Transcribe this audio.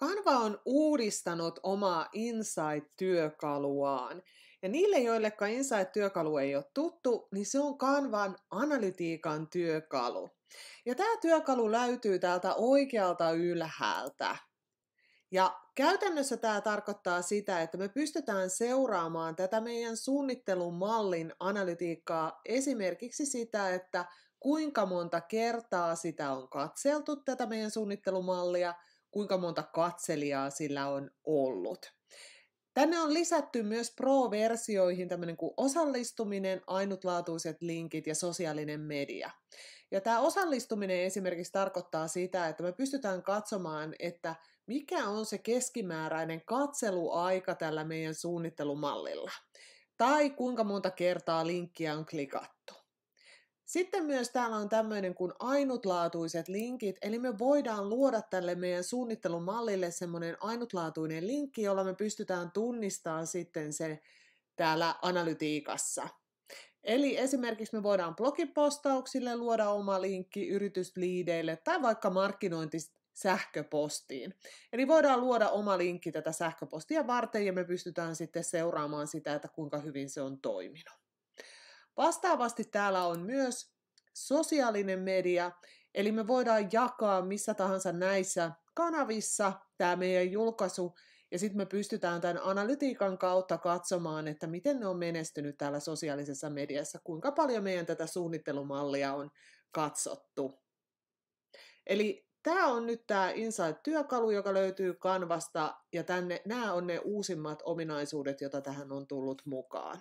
Canva on uudistanut omaa Insight-työkaluaan. Ja niille, joilleka Insight-työkalu ei ole tuttu, niin se on Canvan analytiikan työkalu. Ja tämä työkalu löytyy täältä oikealta ylhäältä. Ja käytännössä tämä tarkoittaa sitä, että me pystytään seuraamaan tätä meidän suunnittelumallin analytiikkaa, esimerkiksi sitä, että kuinka monta kertaa sitä on katseltu tätä meidän suunnittelumallia – kuinka monta katselijaa sillä on ollut. Tänne on lisätty myös Pro-versioihin tämmöinen kuin osallistuminen, ainutlaatuiset linkit ja sosiaalinen media. Ja tämä osallistuminen esimerkiksi tarkoittaa sitä, että me pystytään katsomaan, että mikä on se keskimääräinen katseluaika tällä meidän suunnittelumallilla. Tai kuinka monta kertaa linkkiä on klikattu. Sitten myös täällä on tämmöinen kuin ainutlaatuiset linkit, eli me voidaan luoda tälle meidän suunnittelumallille semmoinen ainutlaatuinen linkki, jolla me pystytään tunnistamaan sitten se täällä analytiikassa. Eli esimerkiksi me voidaan blogipostauksille luoda oma linkki yritysliideille tai vaikka markkinointi sähköpostiin. Eli voidaan luoda oma linkki tätä sähköpostia varten ja me pystytään sitten seuraamaan sitä, että kuinka hyvin se on toiminut. Vastaavasti täällä on myös sosiaalinen media, eli me voidaan jakaa missä tahansa näissä kanavissa tämä meidän julkaisu, ja sitten me pystytään tämän analytiikan kautta katsomaan, että miten ne on menestynyt täällä sosiaalisessa mediassa, kuinka paljon meidän tätä suunnittelumallia on katsottu. Eli tämä on nyt tämä Insight-työkalu, joka löytyy Kanvasta, ja tänne, nämä on ne uusimmat ominaisuudet, joita tähän on tullut mukaan.